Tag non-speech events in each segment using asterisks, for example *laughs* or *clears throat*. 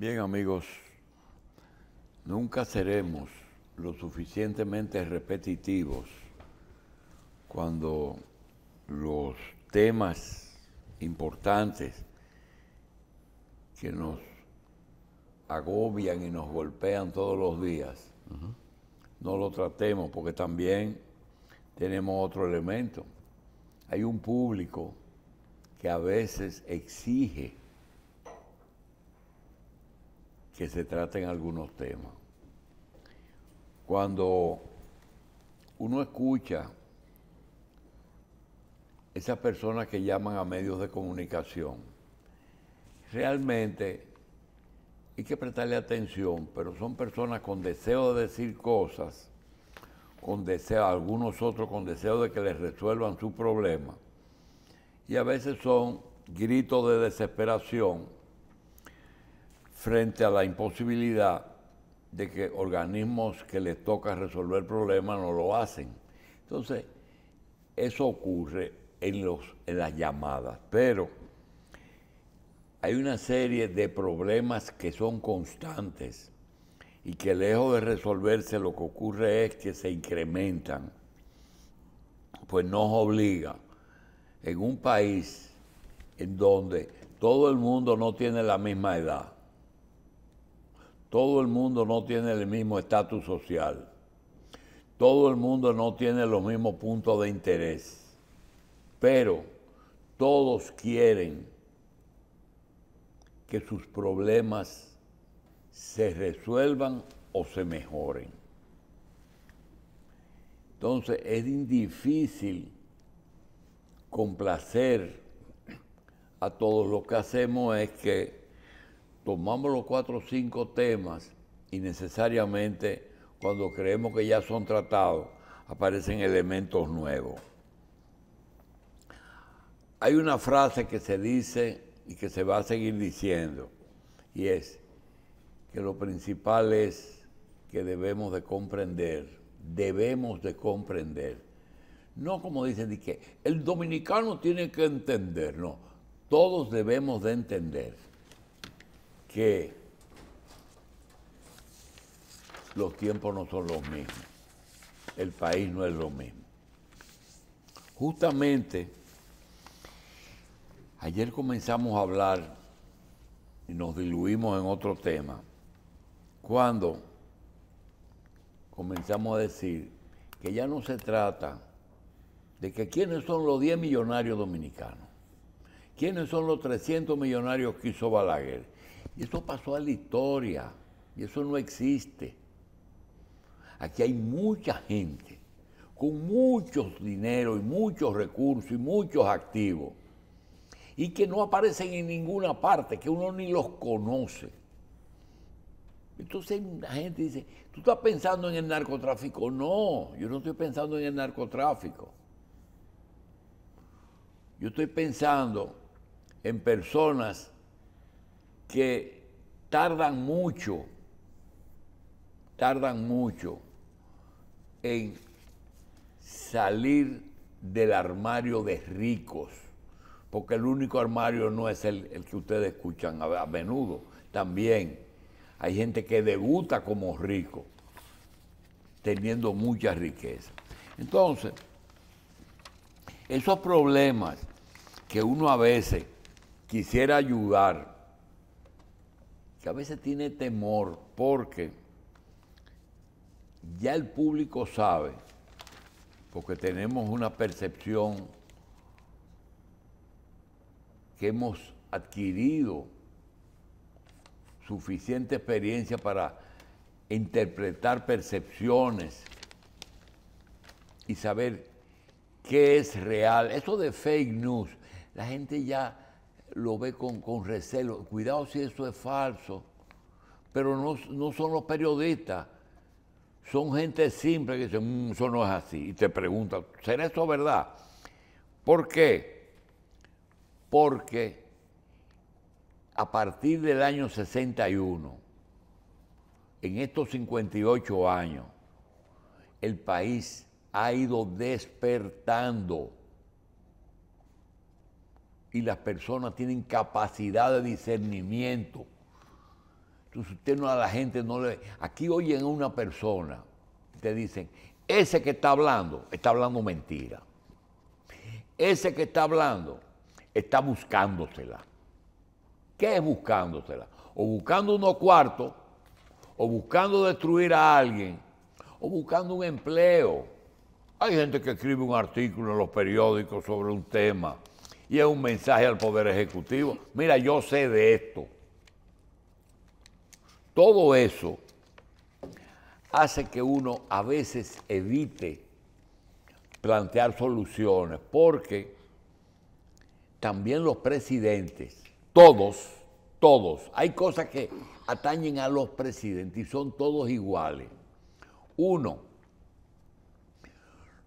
Bien amigos, nunca seremos lo suficientemente repetitivos cuando los temas importantes que nos agobian y nos golpean todos los días, no lo tratemos porque también tenemos otro elemento. Hay un público que a veces exige que se traten algunos temas. Cuando uno escucha esas personas que llaman a medios de comunicación, realmente hay que prestarle atención, pero son personas con deseo de decir cosas, con deseo, algunos otros con deseo de que les resuelvan su problema. Y a veces son gritos de desesperación frente a la imposibilidad de que organismos que les toca resolver problemas no lo hacen. Entonces, eso ocurre en, los, las llamadas, pero hay una serie de problemas que son constantes y que lejos de resolverse lo que ocurre es que se incrementan, pues nos obliga en un país en donde todo el mundo no tiene la misma edad, todo el mundo no tiene el mismo estatus social. Todo el mundo no tiene los mismos puntos de interés. Pero todos quieren que sus problemas se resuelvan o se mejoren. Entonces es difícil complacer a todos. Lo que hacemos es que tomamos los cuatro o cinco temas y necesariamente cuando creemos que ya son tratados aparecen elementos nuevos. Hay una frase que se dice y que se va a seguir diciendo y es que lo principal es que debemos de comprender, debemos de comprender. No como dicen el dominicano tiene que entender, no, todos debemos de entender que los tiempos no son los mismos, el país no es lo mismo. Justamente, ayer comenzamos a hablar y nos diluimos en otro tema, cuando comenzamos a decir que ya no se trata de que quiénes son los 10 millonarios dominicanos, quiénes son los 300 millonarios que hizo Balaguer, y Eso pasó a la historia y eso no existe. Aquí hay mucha gente con muchos dineros y muchos recursos y muchos activos y que no aparecen en ninguna parte, que uno ni los conoce. Entonces la gente dice, ¿tú estás pensando en el narcotráfico? No, yo no estoy pensando en el narcotráfico. Yo estoy pensando en personas que tardan mucho, tardan mucho en salir del armario de ricos, porque el único armario no es el, que ustedes escuchan a, a, menudo, también hay gente que debuta como rico, teniendo mucha riqueza. Entonces, esos problemas que uno a veces quisiera ayudar, que a veces tiene temor porque ya el público sabe, porque tenemos una percepción que hemos adquirido suficiente experiencia para interpretar percepciones y saber qué es real. Eso de fake news, la gente ya lo ve con, recelo. Cuidado si eso es falso. Pero no, son los periodistas. Son gente simple que dice, mm, eso no es así. Y te pregunta, ¿será eso verdad? ¿Por qué? Porque a partir del año 61, en estos 58 años, el país ha ido despertando y las personas tienen capacidad de discernimiento. Entonces usted no a la gente no le... Aquí oyen a una persona, te dicen, ese que está hablando, está hablando mentira. Ese que está hablando, está buscándosela. ¿Qué es buscándosela? O buscando unos cuartos, o buscando destruir a alguien, o buscando un empleo. Hay gente que escribe un artículo en los periódicos sobre un tema y es un mensaje al Poder Ejecutivo. Mira, yo sé de esto. Todo eso hace que uno a veces evite plantear soluciones, porque también los presidentes, todos, todos, hay cosas que atañen a los presidentes y son todos iguales. Uno,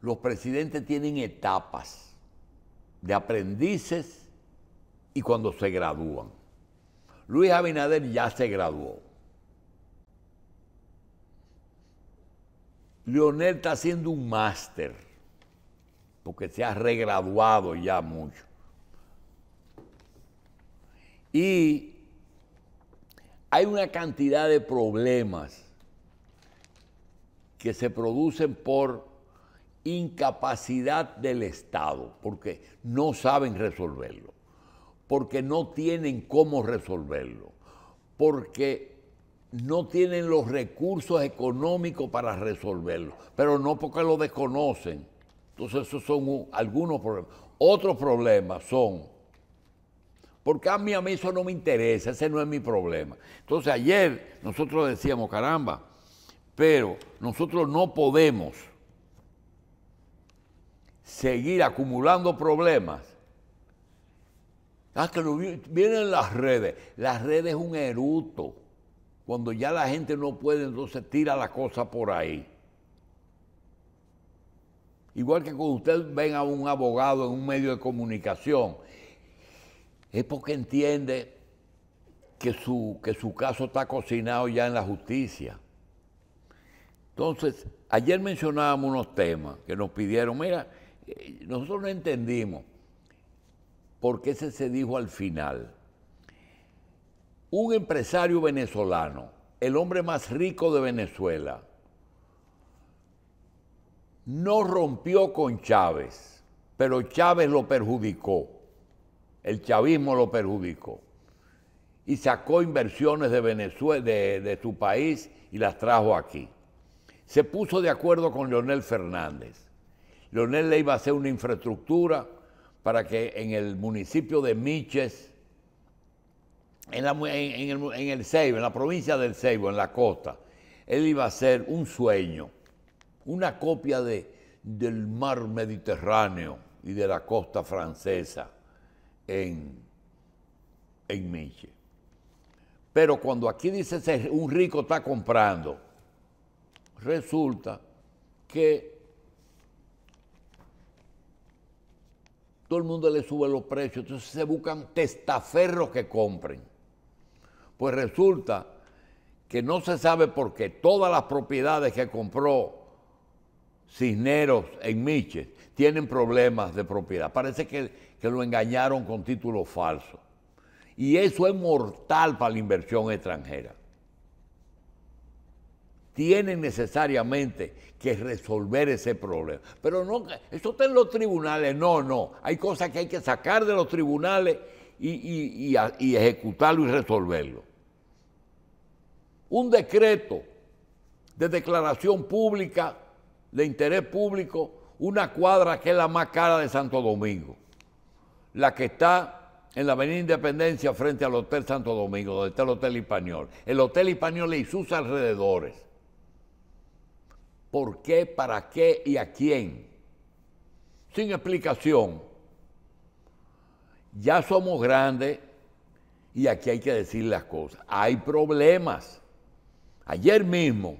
los presidentes tienen etapas de aprendices y cuando se gradúan. Luis Abinader ya se graduó. Leonel está haciendo un máster, porque se ha regraduado ya mucho. Y hay una cantidad de problemas que se producen por incapacidad del Estado, porque no saben resolverlo, porque no tienen cómo resolverlo, porque no tienen los recursos económicos para resolverlo, pero no porque lo desconocen. Entonces esos son algunos problemas. Otros problemas son, porque a mí, a mí eso no me interesa, ese no es mi problema. Entonces ayer nosotros decíamos, caramba, pero nosotros no podemos seguir acumulando problemas. Ah, vienen las redes. Las redes es un eruto. Cuando ya la gente no puede, entonces tira la cosa por ahí. Igual que cuando usted ven a un abogado en un medio de comunicación, es porque entiende que su, que su caso está cocinado ya en la justicia. Entonces, ayer mencionábamos unos temas que nos pidieron, mira, eh, nosotros no entendimos por qué se dijo al final. Un empresario venezolano, el hombre más rico de Venezuela, no rompió con Chávez, pero Chávez lo perjudicó, el chavismo lo perjudicó y sacó inversiones de Venezuela, de, de su país y las trajo aquí. Se puso de acuerdo con Leonel Fernández Leonel le iba a hacer una infraestructura para que en el municipio de Miches, en, el, Seibo, en la provincia del Seibo, en la costa, él iba a hacer un sueño, una copia de, del mar Mediterráneo y de la costa francesa en, en Miches. Pero cuando aquí dice un rico está comprando, resulta que todo el mundo le sube los precios, entonces se buscan testaferros que compren. Pues resulta que no se sabe por qué todas las propiedades que compró Cisneros en Miches tienen problemas de propiedad. Parece que, que lo engañaron con títulos falsos. Y eso es mortal para la inversión extranjera tienen necesariamente que resolver ese problema. Pero no, eso está en los tribunales, no, no. Hay cosas que hay que sacar de los tribunales y, ejecutarlo y resolverlo. Un decreto de declaración pública, de interés público, una cuadra que es la más cara de Santo Domingo, la que está en la Avenida Independencia frente al Hotel Santo Domingo, donde está el Hotel Español. El Hotel Español y sus alrededores por qué, para qué y a quién. Sin explicación. Ya somos grandes y aquí hay que decir las cosas. Hay problemas. Ayer mismo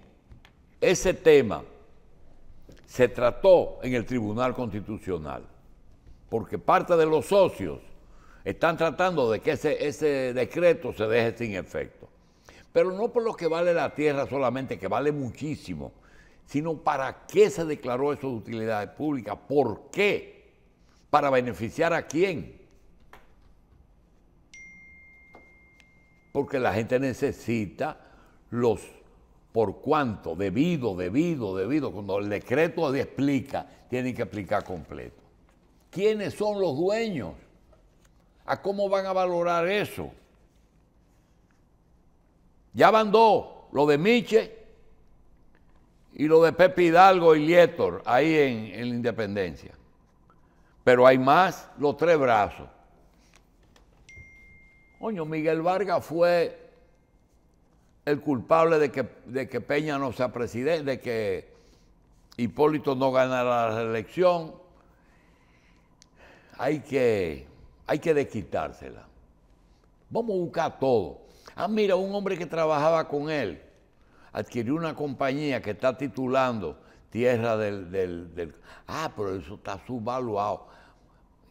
ese tema se trató en el Tribunal Constitucional, porque parte de los socios están tratando de que ese, decreto se deje sin efecto. Pero no por lo que vale la tierra solamente, que vale muchísimo, sino para qué se declaró eso de utilidad pública, por qué, para beneficiar a quién. Porque la gente necesita los por cuánto, debido, debido, debido. Cuando el decreto le explica, tienen que explicar completo. ¿Quiénes son los dueños? ¿A cómo van a valorar eso? Ya mandó lo de Miche y lo de Pepe Hidalgo y Lietor, ahí en, la Independencia. Pero hay más, los tres brazos. Coño, Miguel Vargas fue el culpable de que, de que Peña no sea presidente, de que Hipólito no ganara la elección. Hay que, hay que desquitársela. Vamos a buscar todo. Ah, mira, un hombre que trabajaba con él, Adquirió una compañía que está titulando tierra del, del, del... Ah, pero eso está subvaluado.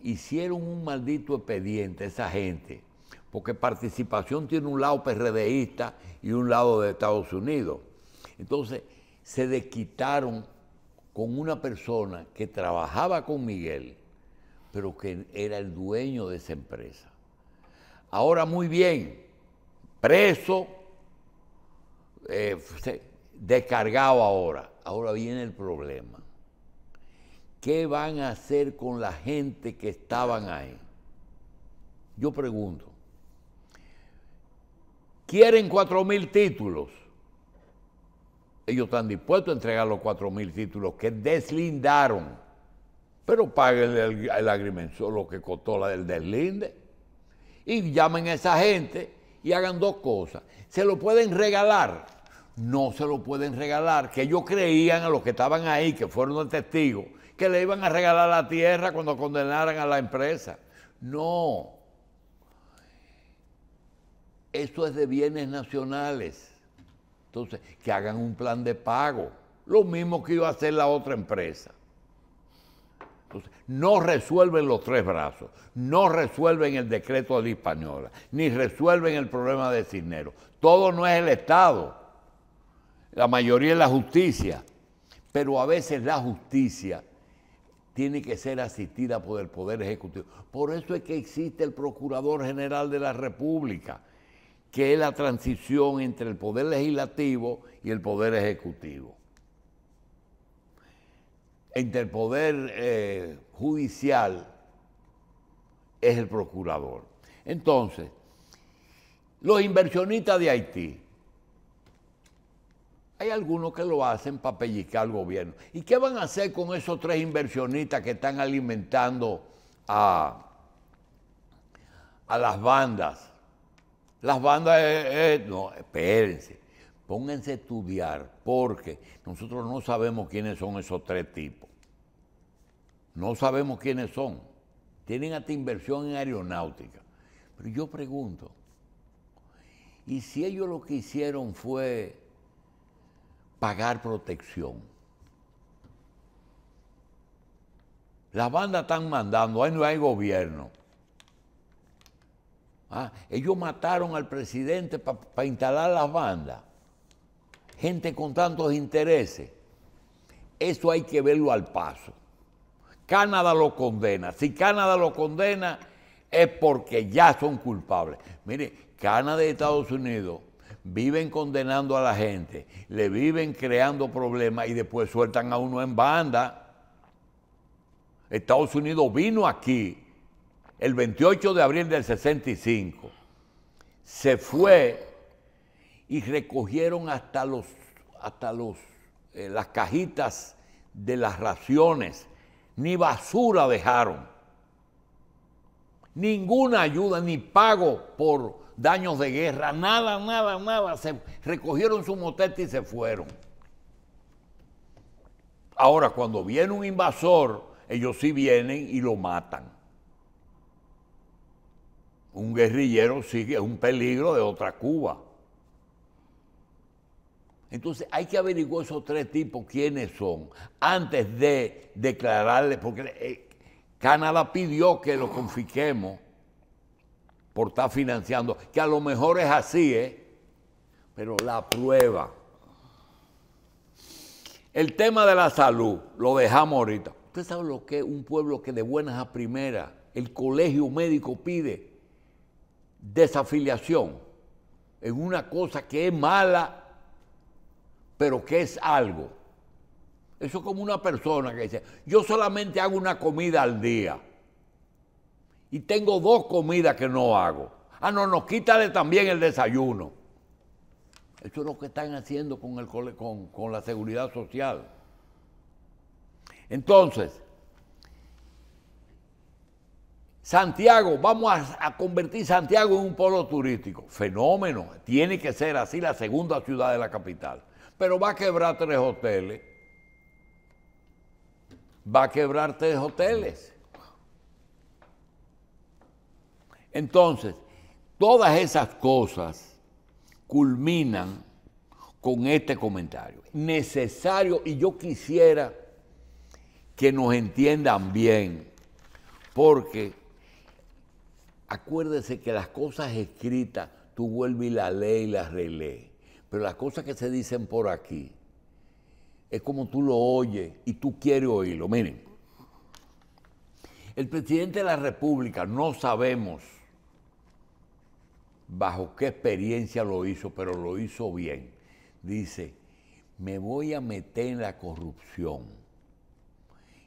Hicieron un maldito expediente esa gente, porque participación tiene un lado PRDista y un lado de Estados Unidos. Entonces, se desquitaron con una persona que trabajaba con Miguel, pero que era el dueño de esa empresa. Ahora muy bien, preso eh, descargado ahora. Ahora viene el problema. ¿Qué van a hacer con la gente que estaban ahí? Yo pregunto. Quieren cuatro mil títulos. Ellos están dispuestos a entregar los cuatro mil títulos que deslindaron. Pero paguen el, agrimensor lo que costó la del deslinde. Y llamen a esa gente y hagan dos cosas. Se lo pueden regalar. No se lo pueden regalar, que ellos creían a los que estaban ahí, que fueron testigos, que le iban a regalar la tierra cuando condenaran a la empresa. No. Eso es de bienes nacionales. Entonces, que hagan un plan de pago. Lo mismo que iba a hacer la otra empresa no resuelven los tres brazos, no resuelven el decreto de la española, ni resuelven el problema de Cisneros. Todo no es el Estado, la mayoría es la justicia, pero a veces la justicia tiene que ser asistida por el Poder Ejecutivo. Por eso es que existe el Procurador General de la República, que es la transición entre el Poder Legislativo y el Poder Ejecutivo entre el poder eh, judicial es el procurador. Entonces, los inversionistas de Haití, hay algunos que lo hacen para pellizcar al gobierno. ¿Y qué van a hacer con esos tres inversionistas que están alimentando a, las bandas? Las bandas, eh, eh, no, espérense, pónganse a estudiar, porque nosotros no sabemos quiénes son esos tres tipos no sabemos quiénes son, tienen hasta inversión en aeronáutica. Pero yo pregunto, ¿y si ellos lo que hicieron fue pagar protección? Las bandas están mandando, ahí no hay gobierno. Ah, ellos mataron al presidente para instalar las bandas. Gente con tantos intereses. Eso hay que verlo al paso. Canadá lo condena. Si Canadá lo condena es porque ya son culpables. Mire, Canadá y Estados Unidos viven condenando a la gente, le viven creando problemas y después sueltan a uno en banda. Estados Unidos vino aquí el 28 de abril del 65, se fue y recogieron hasta los, hasta los, eh, las cajitas de las raciones ni basura dejaron, ninguna ayuda, ni pago por daños de guerra, nada, nada, nada. Se recogieron su motete y se fueron. Ahora, cuando viene un invasor, ellos sí vienen y lo matan. Un guerrillero sí es un peligro de otra Cuba. Entonces hay que averiguar esos tres tipos quiénes son antes de declararles, porque eh, Canadá pidió que lo confiquemos por estar financiando, que a lo mejor es así, ¿eh? pero la prueba. El tema de la salud lo dejamos ahorita. Usted sabe lo que es un pueblo que de buenas a primeras el colegio médico pide desafiliación en una cosa que es mala pero que es algo. Eso es como una persona que dice, yo solamente hago una comida al día y tengo dos comidas que no hago. Ah, no, no, quítale también el desayuno. Eso es lo que están haciendo con, con, la seguridad social. Entonces, Santiago, vamos a, a, convertir Santiago en un polo turístico. Fenómeno, tiene que ser así la segunda ciudad de la capital pero va a quebrar tres hoteles. Va a quebrar tres hoteles. Entonces, todas esas cosas culminan con este comentario. Necesario, y yo quisiera que nos entiendan bien, porque acuérdese que las cosas escritas, tú vuelves y la ley y las relees. Pero las cosas que se dicen por aquí es como tú lo oyes y tú quieres oírlo. Miren, el presidente de la República no sabemos bajo qué experiencia lo hizo, pero lo hizo bien. Dice, me voy a meter en la corrupción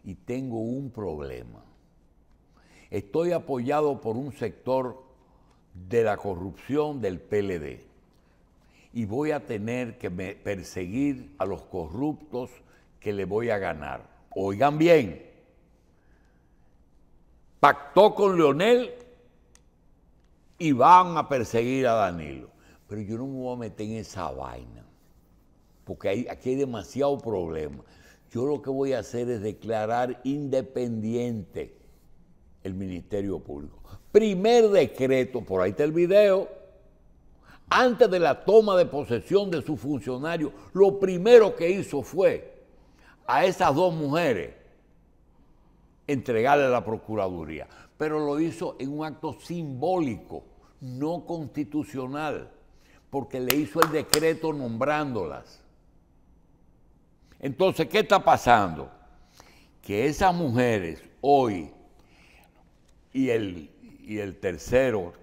y tengo un problema. Estoy apoyado por un sector de la corrupción del PLD y voy a tener que perseguir a los corruptos que le voy a ganar. Oigan bien, pactó con Leonel y van a perseguir a Danilo. Pero yo no me voy a meter en esa vaina, porque aquí hay demasiado problema. Yo lo que voy a hacer es declarar independiente el Ministerio Público. Primer decreto, por ahí está el video antes de la toma de posesión de su funcionario, lo primero que hizo fue a esas dos mujeres entregarle a la Procuraduría. Pero lo hizo en un acto simbólico, no constitucional, porque le hizo el decreto nombrándolas. Entonces, ¿qué está pasando? Que esas mujeres hoy y el, y el tercero,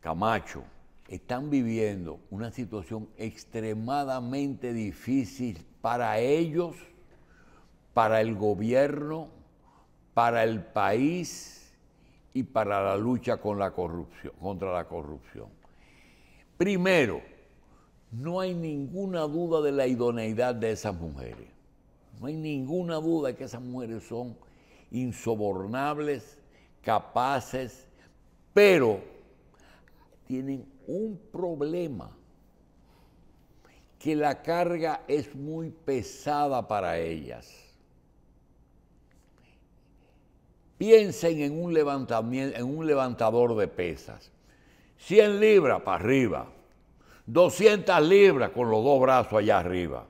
Camacho, están viviendo una situación extremadamente difícil para ellos, para el gobierno, para el país y para la lucha con la corrupción, contra la corrupción. Primero, no hay ninguna duda de la idoneidad de esas mujeres. No hay ninguna duda de que esas mujeres son insobornables, capaces, pero tienen un problema que la carga es muy pesada para ellas. Piensen en un, levantamiento, en un levantador de pesas. 100 libras para arriba, 200 libras con los dos brazos allá arriba,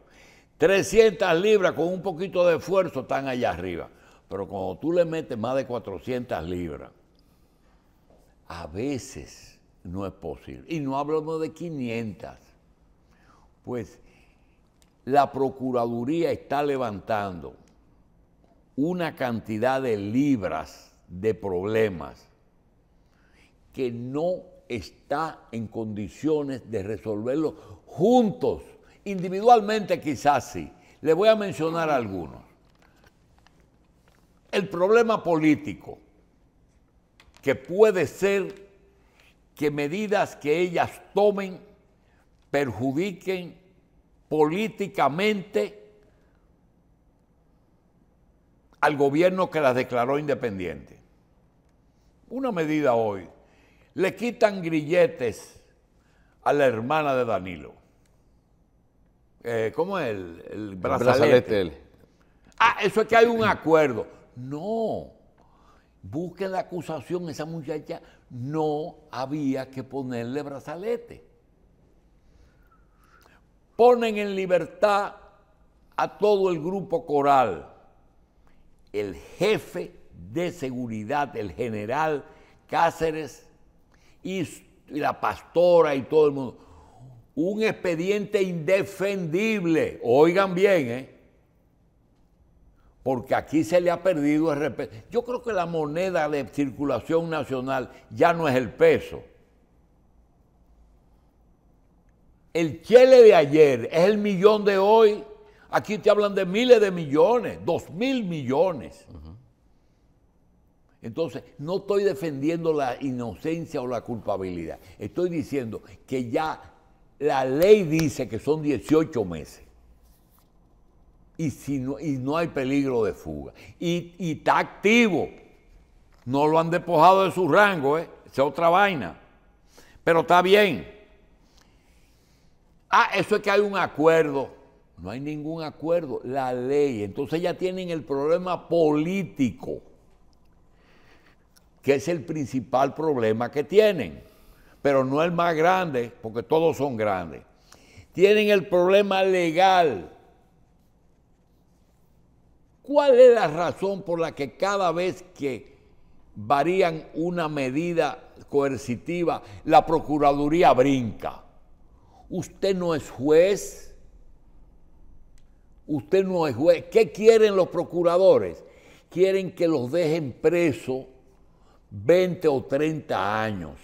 300 libras con un poquito de esfuerzo están allá arriba. Pero cuando tú le metes más de 400 libras, a veces no es posible. Y no hablamos de 500. Pues la Procuraduría está levantando una cantidad de libras de problemas que no está en condiciones de resolverlos juntos, individualmente quizás sí. Le voy a mencionar algunos. El problema político, que puede ser que medidas que ellas tomen perjudiquen políticamente al gobierno que las declaró independiente. Una medida hoy. Le quitan grilletes a la hermana de Danilo. Eh, ¿Cómo es? El, brazalete. ah, eso es que hay un acuerdo. No. Busquen la acusación. Esa muchacha no había que ponerle brazalete. Ponen en libertad a todo el grupo coral. El jefe de seguridad, el general Cáceres y la pastora y todo el mundo. Un expediente indefendible. Oigan bien, ¿eh? porque aquí se le ha perdido el respeto. Yo creo que la moneda de circulación nacional ya no es el peso. El chile de ayer es el millón de hoy. Aquí te hablan de miles de millones, dos mil millones. Entonces, no estoy defendiendo la inocencia o la culpabilidad. Estoy diciendo que ya la ley dice que son 18 meses y, si no, y no hay peligro de fuga. Y, está activo. No lo han despojado de su rango, ¿eh? es otra vaina. Pero está bien. Ah, eso es que hay un acuerdo. No hay ningún acuerdo. La ley. Entonces ya tienen el problema político, que es el principal problema que tienen. Pero no el más grande, porque todos son grandes. Tienen el problema legal ¿Cuál es la razón por la que cada vez que varían una medida coercitiva, la Procuraduría brinca? Usted no es juez. Usted no es juez. ¿Qué quieren los procuradores? Quieren que los dejen presos 20 o 30 años.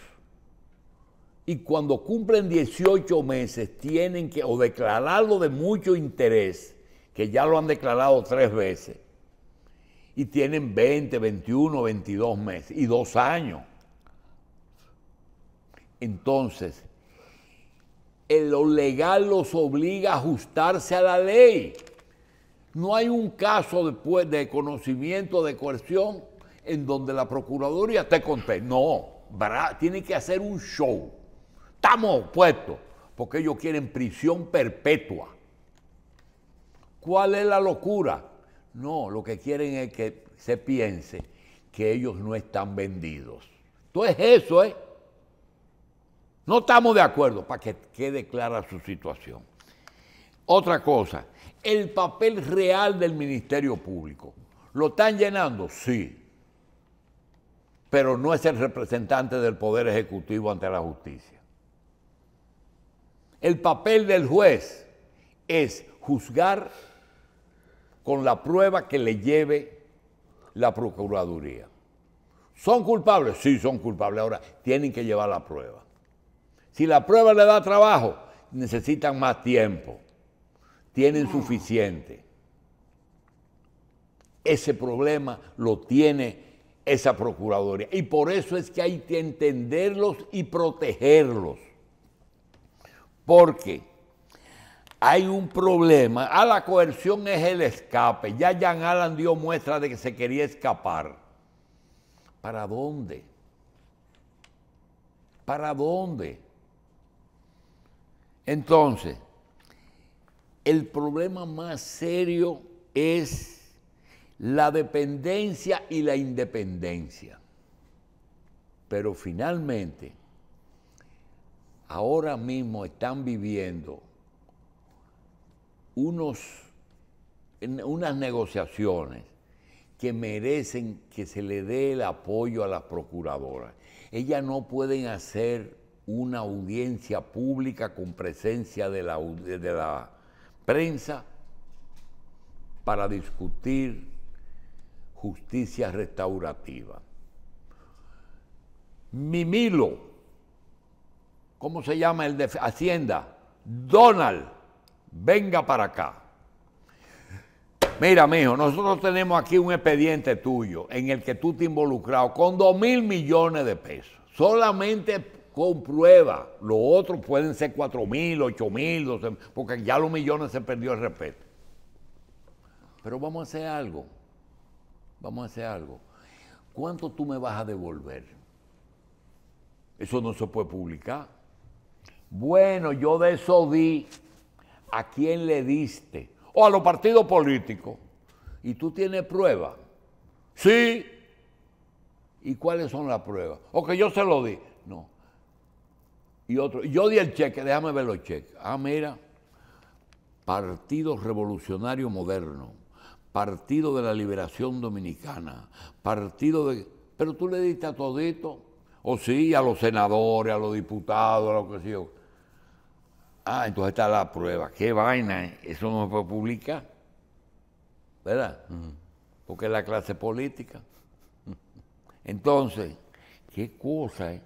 Y cuando cumplen 18 meses tienen que o declararlo de mucho interés que ya lo han declarado tres veces y tienen 20, 21, 22 meses y dos años. Entonces, en lo legal los obliga a ajustarse a la ley. No hay un caso después de conocimiento de coerción en donde la Procuraduría te conté. No, tiene que hacer un show. Estamos opuestos, porque ellos quieren prisión perpetua. ¿Cuál es la locura? No, lo que quieren es que se piense que ellos no están vendidos. Entonces eso, ¿eh? No estamos de acuerdo para que quede clara su situación. Otra cosa, el papel real del Ministerio Público. ¿Lo están llenando? Sí. Pero no es el representante del Poder Ejecutivo ante la justicia. El papel del juez es juzgar con la prueba que le lleve la Procuraduría. ¿Son culpables? Sí, son culpables. Ahora, tienen que llevar la prueba. Si la prueba le da trabajo, necesitan más tiempo. Tienen suficiente. Ese problema lo tiene esa Procuraduría. Y por eso es que hay que entenderlos y protegerlos. Porque hay un problema. A la coerción es el escape. Ya Jan Alan dio muestra de que se quería escapar. ¿Para dónde? ¿Para dónde? Entonces, el problema más serio es la dependencia y la independencia. Pero finalmente, ahora mismo están viviendo unos, unas negociaciones que merecen que se le dé el apoyo a las procuradoras. Ellas no pueden hacer una audiencia pública con presencia de la, de la prensa para discutir justicia restaurativa. Mimilo, ¿cómo se llama el de Hacienda? Donald venga para acá. Mira, mijo, nosotros tenemos aquí un expediente tuyo en el que tú te involucrado con dos mil millones de pesos. Solamente comprueba. Los otros pueden ser cuatro mil, ocho mil, porque ya los millones se perdió el respeto. Pero vamos a hacer algo. Vamos a hacer algo. ¿Cuánto tú me vas a devolver? Eso no se puede publicar. Bueno, yo de eso di a quién le diste o a los partidos políticos. ¿Y tú tienes prueba, Sí. ¿Y cuáles son las pruebas? O que yo se lo di. No. Y otro, yo di el cheque, déjame ver los cheques. Ah, mira, Partido Revolucionario Moderno, Partido de la Liberación Dominicana, Partido de... Pero tú le diste a todito, o sí, a los senadores, a los diputados, a lo que sea Ah, entonces está la prueba. Qué vaina, eso no se puede publicar. ¿Verdad? Porque es la clase política. *laughs* Entonces, qué cosa, ¿eh?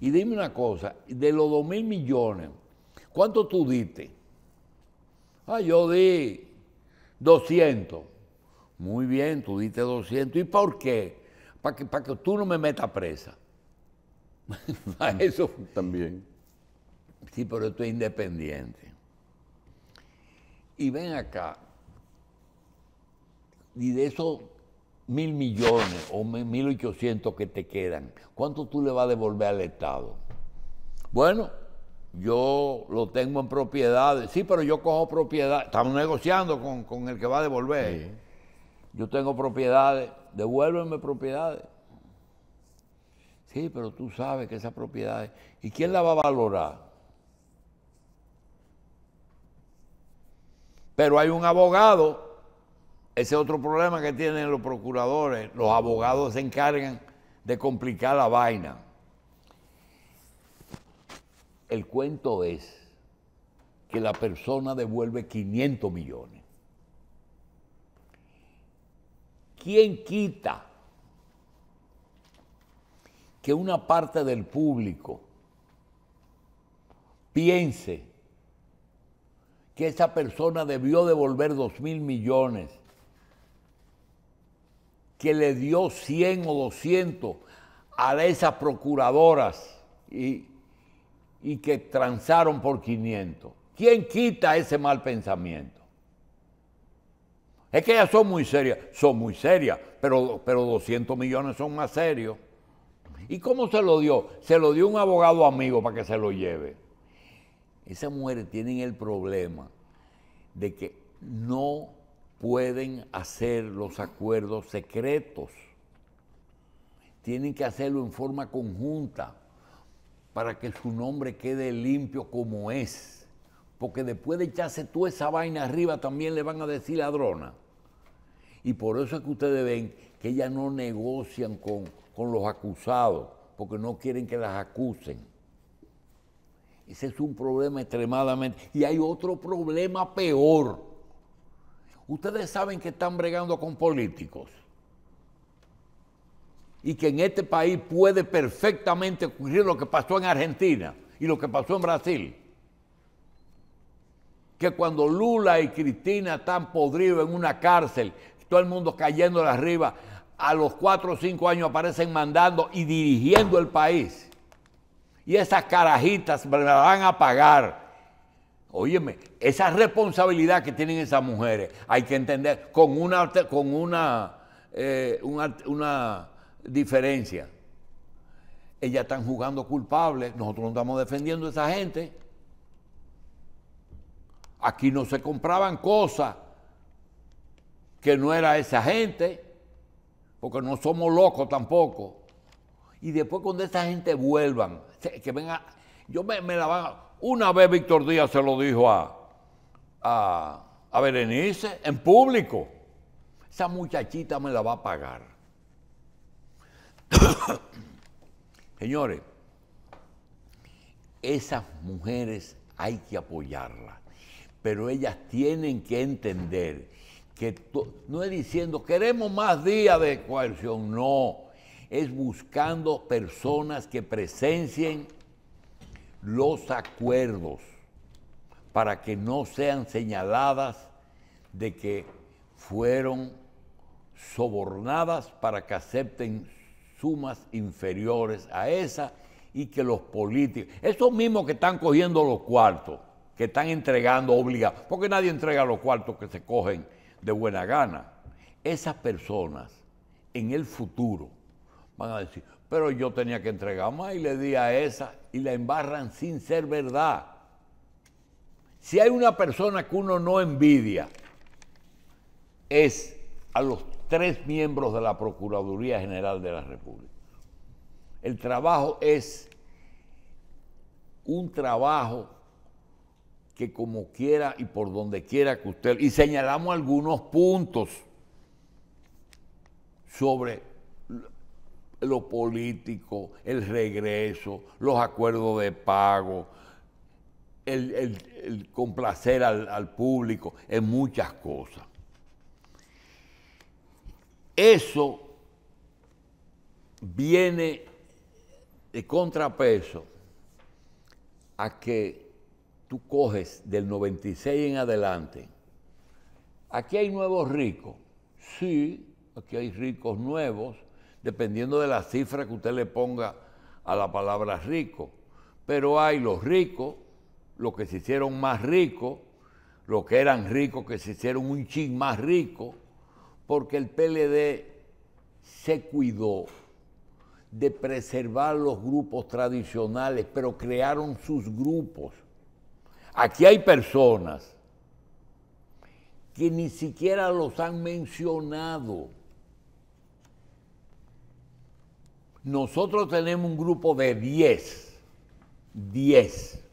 Y dime una cosa, de los dos mil millones, ¿cuánto tú diste? Ah, yo di 200. Muy bien, tú diste 200. ¿Y por qué? Para que, para que tú no me metas presa. *laughs* Eso también. Sí, pero esto es independiente. Y ven acá, y de esos mil millones o mil ochocientos que te quedan, ¿cuánto tú le vas a devolver al Estado? Bueno, yo lo tengo en propiedades, sí, pero yo cojo propiedades estamos negociando con, el que va a devolver. Yo tengo propiedades, devuélveme propiedades. Sí, pero tú sabes que esas propiedades, ¿y quién la va a valorar? Pero hay un abogado, ese es otro problema que tienen los procuradores, los abogados se encargan de complicar la vaina. El cuento es que la persona devuelve 500 millones. ¿Quién quita que una parte del público piense que esa persona debió devolver dos mil millones, que le dio 100 o 200 a esas procuradoras y, que transaron por 500. ¿Quién quita ese mal pensamiento? Es que ellas son muy serias, son muy serias, pero, pero 200 millones son más serios. ¿Y cómo se lo dio? Se lo dio un abogado amigo para que se lo lleve. Esas mujeres tienen el problema de que no pueden hacer los acuerdos secretos. Tienen que hacerlo en forma conjunta para que su nombre quede limpio como es. Porque después de echarse tú esa vaina arriba también le van a decir ladrona. Y por eso es que ustedes ven que ellas no negocian con, con los acusados, porque no quieren que las acusen. Ese es un problema extremadamente. Y hay otro problema peor. Ustedes saben que están bregando con políticos y que en este país puede perfectamente ocurrir lo que pasó en Argentina y lo que pasó en Brasil. Que cuando Lula y Cristina están podridos en una cárcel, todo el mundo cayendo de arriba, a los cuatro o cinco años aparecen mandando y dirigiendo el país y esas carajitas me van a pagar. Óyeme, esa responsabilidad que tienen esas mujeres, hay que entender con una, con una, eh, una, diferencia. Ellas están jugando culpables, nosotros no estamos defendiendo a esa gente. Aquí no se compraban cosas que no era esa gente, porque no somos locos tampoco. Y después cuando esa gente vuelvan que venga, yo me, la Una vez Víctor Díaz se lo dijo a, a, a Berenice en público. Esa muchachita me la va a pagar. *coughs* Señores, esas mujeres hay que apoyarlas, pero ellas tienen que entender que no es diciendo queremos más días de coerción, no es buscando personas que presencien los acuerdos para que no sean señaladas de que fueron sobornadas para que acepten sumas inferiores a esa y que los políticos, esos mismos que están cogiendo los cuartos, que están entregando obligados, porque nadie entrega los cuartos que se cogen de buena gana, esas personas en el futuro Van a decir, pero yo tenía que entregar más y le di a esa y la embarran sin ser verdad. Si hay una persona que uno no envidia, es a los tres miembros de la Procuraduría General de la República. El trabajo es un trabajo que como quiera y por donde quiera que usted... Y señalamos algunos puntos sobre lo político, el regreso, los acuerdos de pago, el, complacer al, al público, en muchas cosas. Eso viene de contrapeso a que tú coges del 96 en adelante. Aquí hay nuevos ricos. Sí, aquí hay ricos nuevos, dependiendo de la cifra que usted le ponga a la palabra rico. Pero hay los ricos, los que se hicieron más ricos, los que eran ricos que se hicieron un ching más rico, porque el PLD se cuidó de preservar los grupos tradicionales, pero crearon sus grupos. Aquí hay personas que ni siquiera los han mencionado Nosotros tenemos un grupo de 10, 10,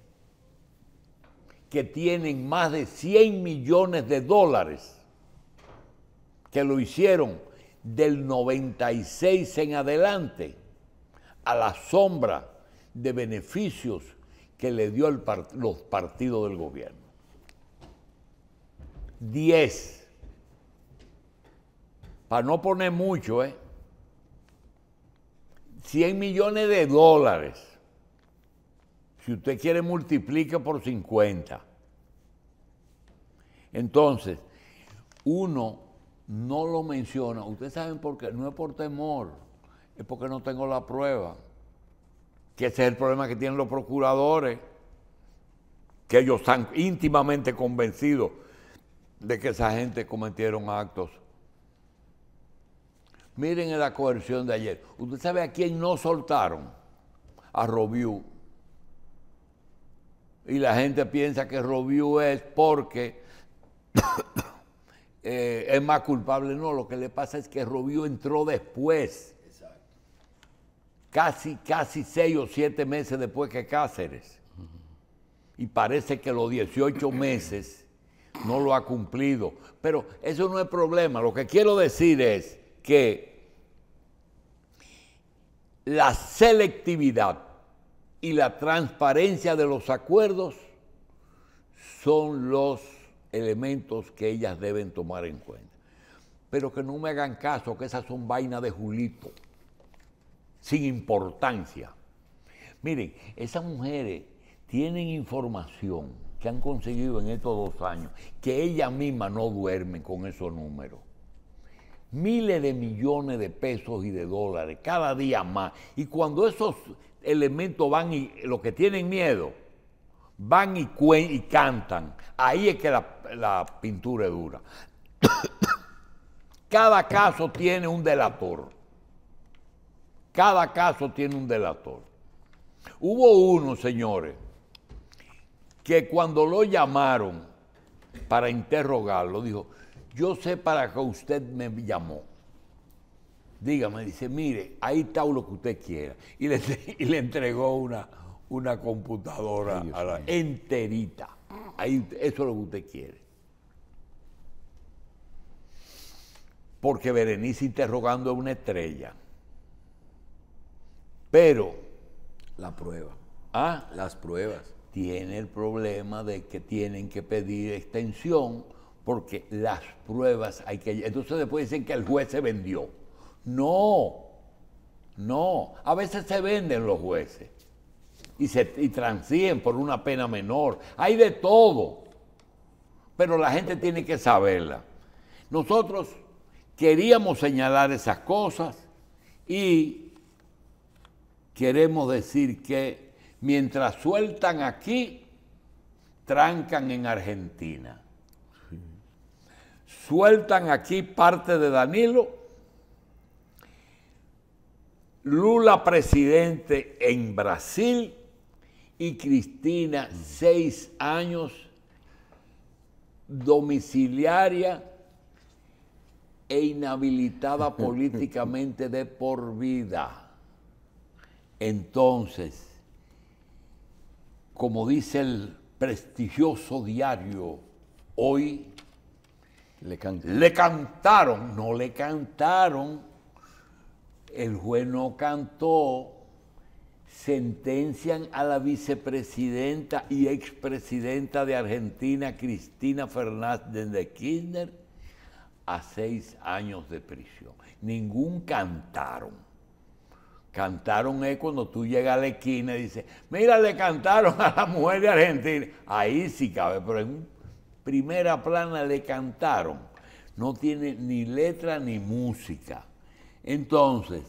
que tienen más de 100 millones de dólares, que lo hicieron del 96 en adelante, a la sombra de beneficios que le dio el los partidos del gobierno. 10. Para no poner mucho, ¿eh? 100 millones de dólares. Si usted quiere, multiplica por 50. Entonces, uno no lo menciona. Ustedes saben por qué. No es por temor, es porque no tengo la prueba. Que ese es el problema que tienen los procuradores, que ellos están íntimamente convencidos de que esa gente cometieron actos Miren la coerción de ayer. ¿Usted sabe a quién no soltaron? A Robiu. Y la gente piensa que Robiu es porque *coughs* eh, es más culpable. No, lo que le pasa es que Robiu entró después. Casi, casi seis o siete meses después que Cáceres. Y parece que los 18 *coughs* meses no lo ha cumplido. Pero eso no es problema. Lo que quiero decir es que la selectividad y la transparencia de los acuerdos son los elementos que ellas deben tomar en cuenta. Pero que no me hagan caso, que esas son vainas de Julito, sin importancia. Miren, esas mujeres tienen información que han conseguido en estos dos años, que ellas misma no duermen con esos números miles de millones de pesos y de dólares, cada día más. Y cuando esos elementos van y los que tienen miedo, van y, y cantan, ahí es que la, la pintura es dura. *coughs* cada caso tiene un delator. Cada caso tiene un delator. Hubo uno, señores, que cuando lo llamaron para interrogarlo, dijo, yo sé para qué usted me llamó. Dígame, dice, mire, ahí está lo que usted quiera. Y le, *laughs* entregó una, una computadora enterita. Ahí, eso es lo que usted quiere. Porque Berenice interrogando a una estrella. Pero. La prueba. Ah. Las pruebas. Tiene el problema de que tienen que pedir extensión porque las pruebas hay que... Entonces después dicen que el juez se vendió. No, no. A veces se venden los jueces y, se, por una pena menor. Hay de todo, pero la gente tiene que saberla. Nosotros queríamos señalar esas cosas y queremos decir que mientras sueltan aquí, trancan en Argentina sueltan aquí parte de Danilo. Lula presidente en Brasil y Cristina seis años domiciliaria e inhabilitada *laughs* políticamente de por vida. Entonces, como dice el prestigioso diario hoy, le, cantaron. no le cantaron, el juez no cantó, sentencian a la vicepresidenta y expresidenta de Argentina, Cristina Fernández de Kirchner, a seis años de prisión. Ningún cantaron. Cantaron es cuando tú llegas a la esquina y dices, mira, le cantaron a la mujer de Argentina. Ahí sí cabe, pero un primera plana le cantaron. No tiene ni letra ni música. Entonces,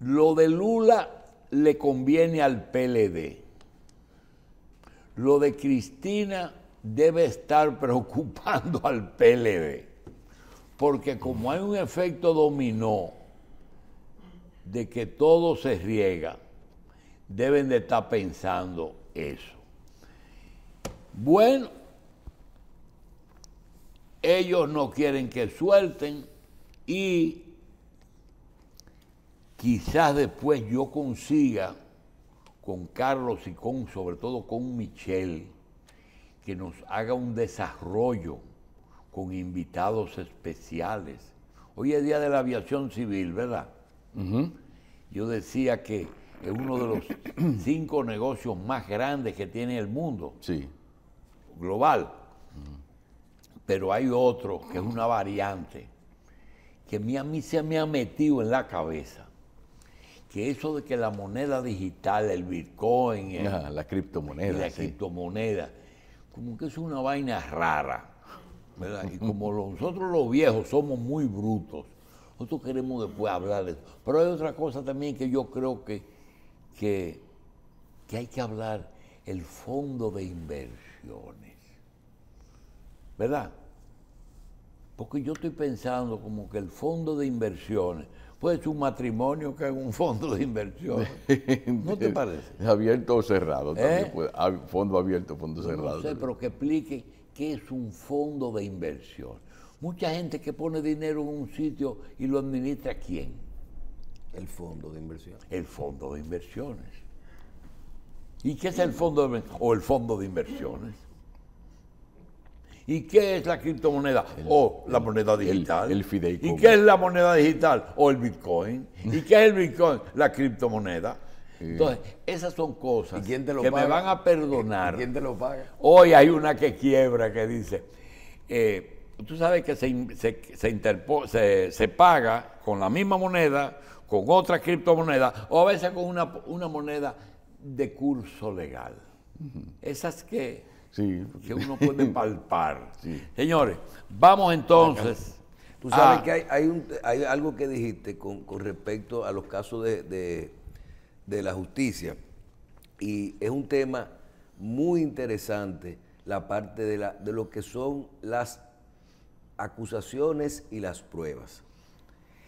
lo de Lula le conviene al PLD. Lo de Cristina debe estar *laughs* preocupando al PLD. Porque como hay un efecto dominó de que todo se riega, deben de estar pensando eso. Bueno, ellos no quieren que suelten y quizás después yo consiga con Carlos y con, sobre todo con Michelle, que nos haga un desarrollo con invitados especiales. Hoy es Día de la Aviación Civil, ¿verdad? Yo decía que es uno de los *clears throat* cinco negocios más grandes que tiene el mundo. Sí global. Pero hay otro que es una variante que a mí se me ha metido en la cabeza. Que eso de que la moneda digital, el Bitcoin, ah, la criptomoneda, como que es una vaina rara. Y como nosotros los viejos somos muy brutos, nosotros queremos después hablar de eso. Pero hay otra cosa también que yo creo que, que hay que hablar, el fondo de inversión. ¿Verdad? Porque yo estoy pensando como que el fondo de inversiones puede ser un matrimonio que es un fondo de inversión. ¿No te *laughs* parece? Abierto o cerrado. ¿Eh? fondo abierto, fondo cerrado. No sé, pero que explique qué es un fondo de inversión. Mucha gente que pone dinero en un sitio y lo administra quién? El fondo de inversión. El fondo de inversiones. ¿Y qué es el fondo de, o el fondo de inversiones? ¿Y qué es la criptomoneda? o la moneda digital. El, ¿Y qué es la moneda digital? O el Bitcoin. ¿Y qué es el Bitcoin? La criptomoneda. Entonces, esas son cosas que me van a perdonar. ¿Y quién te lo paga? Hoy hay una que quiebra que dice, eh, tú sabes que se, se, se, paga con la misma moneda, con otra criptomoneda, o a veces con una, una moneda de curso legal. Esas que, que uno puede *laughs* palpar. Señores, vamos entonces. Tú sabes que hay, algo que dijiste con, respecto a los casos de, la justicia. Y es un tema muy interesante la parte de, la, de lo que son las acusaciones y las pruebas.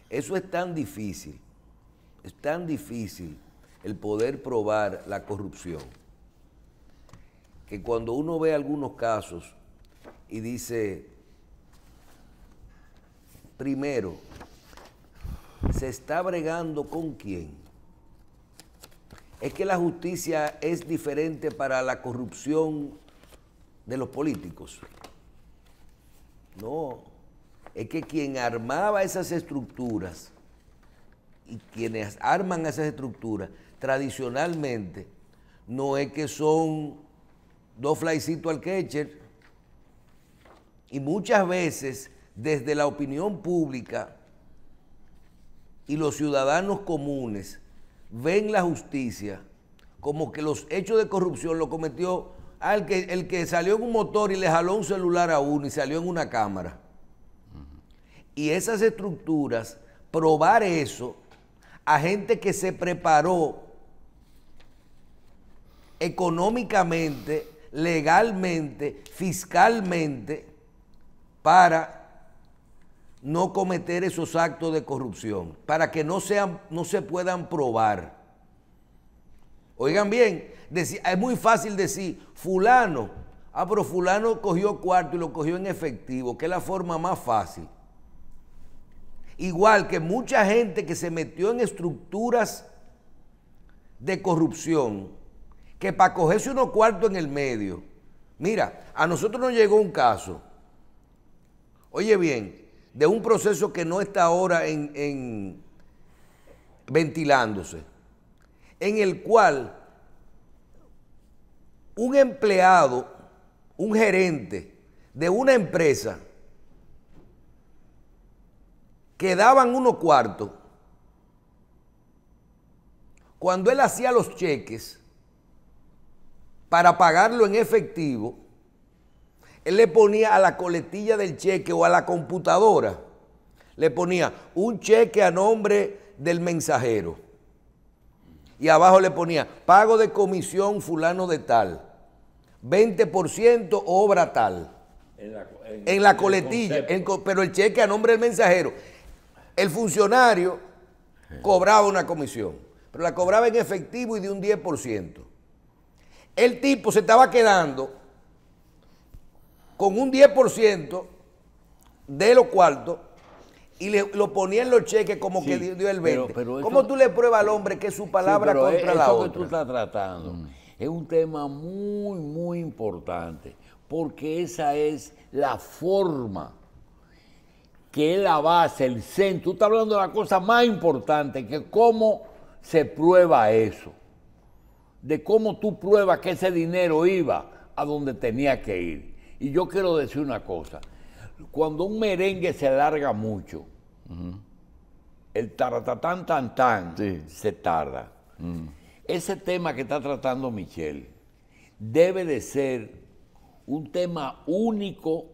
Eso es tan difícil, es tan difícil el poder probar la corrupción. Que cuando uno ve algunos casos y dice, primero, ¿se está bregando con quién? Es que la justicia es diferente para la corrupción de los políticos. No, es que quien armaba esas estructuras y quienes arman esas estructuras tradicionalmente no es que son dos flycitos al catcher y muchas veces desde la opinión pública y los ciudadanos comunes ven la justicia como que los hechos de corrupción lo cometió al que, el que salió en un motor y le jaló un celular a uno y salió en una cámara. Y esas estructuras, probar eso a gente que se preparó económicamente, legalmente, fiscalmente, para no cometer esos actos de corrupción, para que no, sean, no se puedan probar. Oigan bien, es muy fácil decir, fulano, ah, pero fulano cogió cuarto y lo cogió en efectivo, que es la forma más fácil. Igual que mucha gente que se metió en estructuras de corrupción, que para cogerse unos cuartos en el medio. Mira, a nosotros nos llegó un caso, oye bien, de un proceso que no está ahora en, ventilándose, en el cual un empleado, un gerente de una empresa, que daban unos cuartos, cuando él hacía los cheques, para pagarlo en efectivo, él le ponía a la coletilla del cheque o a la computadora, le ponía un cheque a nombre del mensajero. Y abajo le ponía, pago de comisión fulano de tal, 20% obra tal. En la, coletilla, pero el cheque a nombre del mensajero. El funcionario cobraba una comisión, pero la cobraba en efectivo y de un 10% el tipo se estaba quedando con un 10% de los cuartos y le, lo ponía en los cheques como que dio el 20. ¿Cómo tú le pruebas al hombre que su palabra contra la otra? Eso que tú estás tratando mm. es un tema muy, muy importante porque esa es la forma que es la base, el centro. Tú estás hablando de la cosa más importante, que cómo se prueba eso de cómo tú pruebas que ese dinero iba a donde tenía que ir. Y yo quiero decir una cosa, cuando un merengue se alarga mucho, el taratatán tan tan se tarda. Mm. Ese tema que está tratando Michelle debe de ser un tema único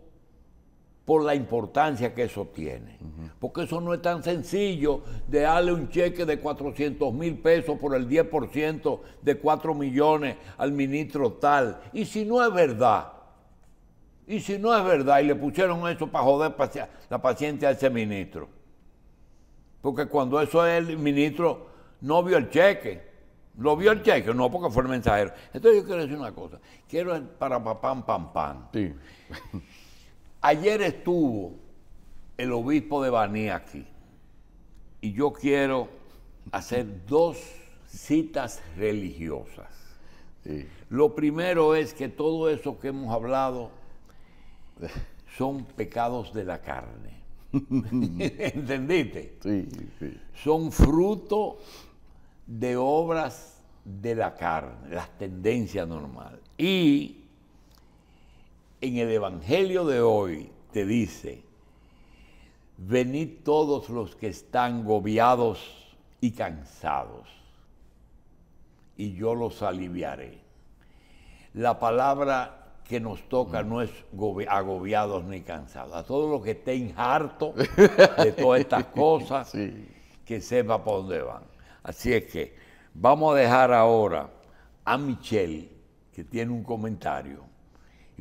por la importancia que eso tiene. Porque eso no es tan sencillo de darle un cheque de 400 mil pesos por el 10% de 4 millones al ministro tal. Y si no es verdad, y si no es verdad, y le pusieron eso para joder la paciente a ese ministro. Porque cuando eso es el ministro, no vio el cheque. ¿Lo vio el cheque? No, porque fue el mensajero. Entonces yo quiero decir una cosa. Quiero para pam pam pam. Sí. *laughs* Ayer estuvo el obispo de Baní aquí y yo quiero hacer dos citas religiosas. Lo primero es que todo eso que hemos hablado son pecados de la carne. *laughs* ¿Entendiste? Sí, sí. Son fruto de obras de la carne, las tendencias normales. Y en el Evangelio de hoy te dice, venid todos los que están agobiados y cansados, y yo los aliviaré. La palabra que nos toca mm. no es agobiados ni cansados. A todos los que estén hartos de *laughs* todas estas cosas, que sepa por dónde van. Así es que vamos a dejar ahora a Michelle, que tiene un comentario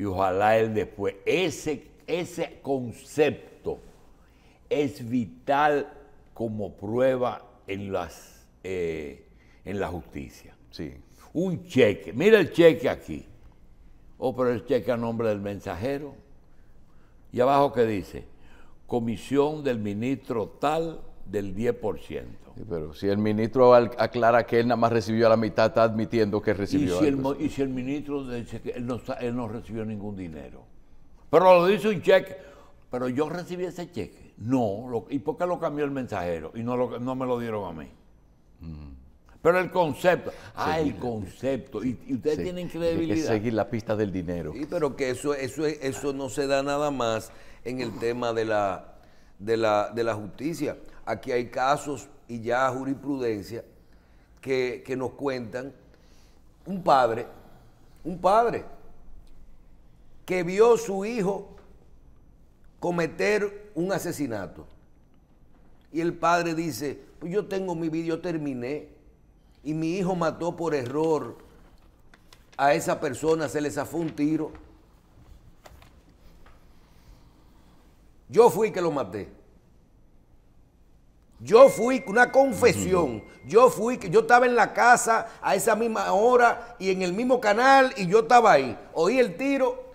y ojalá él después. Ese, ese concepto es vital como prueba en, las, eh, en la justicia. Sí. Un cheque, mira el cheque aquí. o oh, pero el cheque a nombre del mensajero. Y abajo que dice, comisión del ministro tal del 10% pero si el ministro aclara que él nada más recibió la mitad, está admitiendo que recibió. Y si, el, ministro dice que él no, recibió ningún dinero. Pero lo dice un cheque. Pero yo recibí ese cheque. No. ¿Y por lo cambió el mensajero? Y no, no me lo dieron a mí. Mm. Pero el concepto. Ah, el concepto. Y, ustedes tienen credibilidad. Hay que seguir la pista del dinero. Sí, pero que eso, eso, eso no se da nada más en el tema de la, de la, de la justicia. Aquí hay casos y ya jurisprudencia que, nos cuentan un padre, un padre que vio a su hijo cometer un asesinato. Y el padre dice, pues yo tengo mi video terminé. Y mi hijo mató por error a esa persona, se le zafó un tiro. Yo fui que lo maté. Yo fui, una confesión, yo fui, que yo estaba en la casa a esa misma hora y en el mismo canal y yo estaba ahí. Oí el tiro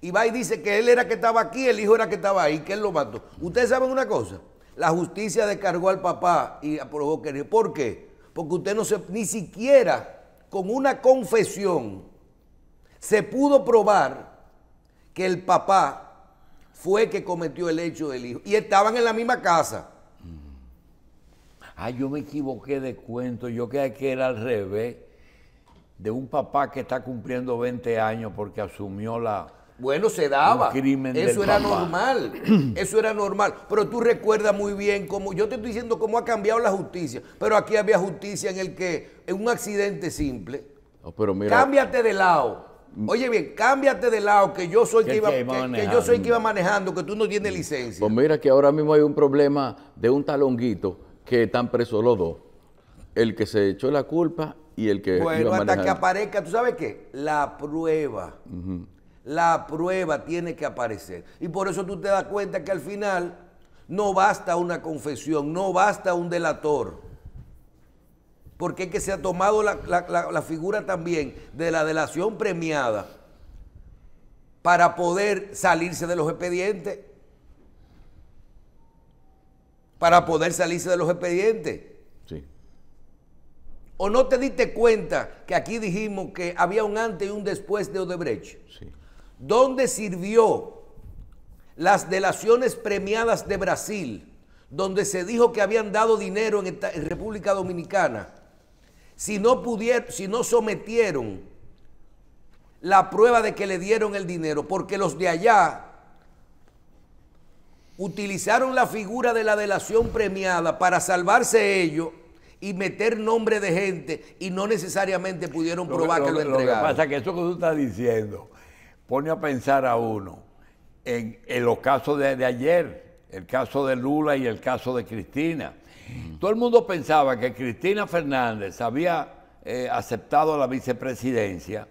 y va y dice que él era que estaba aquí, el hijo era que estaba ahí, que él lo mató. Ustedes saben una cosa, la justicia descargó al papá y aprobó que... ¿Por qué? Porque usted no se, ni siquiera con una confesión se pudo probar que el papá fue que cometió el hecho del hijo. Y estaban en la misma casa. Ay, yo me equivoqué de cuento, yo creía que era al revés, de un papá que está cumpliendo 20 años porque asumió la... Bueno, se daba. Crimen Eso era normal. *clears throat* Eso era normal. Pero tú recuerdas muy bien cómo. Yo te estoy diciendo cómo ha cambiado la justicia. Pero aquí había justicia en el que. En un accidente simple. pero mira, cámbiate de lado. Mm. Oye bien, cámbiate de lado, que yo soy que, iba, que, yo soy que iba manejando, que tú no tienes licencia. Pues mira que ahora mismo hay un problema de un talonguito que están presos los dos. El que se echó la culpa y el que... Bueno, hasta que aparezca, ¿tú sabes qué? La prueba. La prueba tiene que aparecer. Y por eso tú te das cuenta que al final no basta una confesión, no basta un delator porque es que se ha tomado la, la, la, figura también de la delación premiada para poder salirse de los expedientes para poder salirse de los expedientes. Sí. ¿O no te diste cuenta que aquí dijimos que había un antes y un después de Odebrecht? Sí. ¿Dónde sirvió las delaciones premiadas de Brasil, donde se dijo que habían dado dinero en, República Dominicana? Si no, pudieron, si no sometieron la prueba de que le dieron el dinero, porque los de allá utilizaron la figura de la delación premiada para salvarse ellos y meter nombre de gente y no necesariamente pudieron probar que, lo, que entregaron. que pasa es que eso que tú estás diciendo pone a pensar a uno en, los casos de, ayer, el caso de Lula y el caso de Cristina. Todo el mundo pensaba que Cristina Fernández había eh, aceptado la vicepresidencia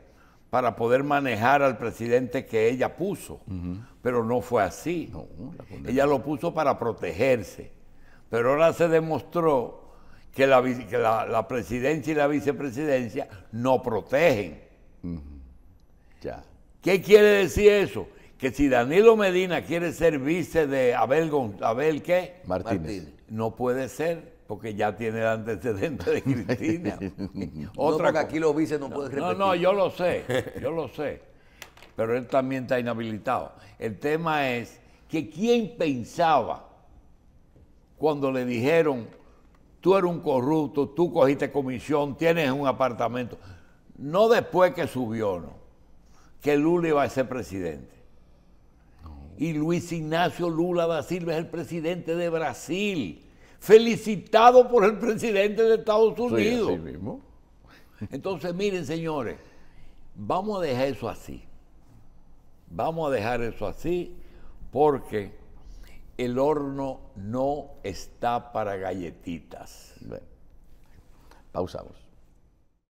para poder manejar al presidente que ella puso. Pero no fue así. Ella lo puso para protegerse. Pero ahora se demostró que la, la, presidencia y la vicepresidencia no protegen. ¿Qué quiere decir eso? Que si Danilo Medina quiere ser vice de Abel, ¿qué? Martínez. No puede ser porque ya tiene el antecedente de *laughs* Cristina. Otra que aquí los vices no, no pueden No, no, yo lo sé, yo lo sé pero él también está inhabilitado. El tema es que quién pensaba cuando le dijeron, tú eres un corrupto, tú cogiste comisión, tienes un apartamento. No después que subió, no, que Lula iba a ser presidente. Y Luis Ignacio Lula da Silva es el presidente de Brasil, felicitado por el presidente de Estados Unidos. Entonces, miren, señores, vamos a dejar eso así. Vamos a dejar eso así porque el horno no está para galletitas. pausamos.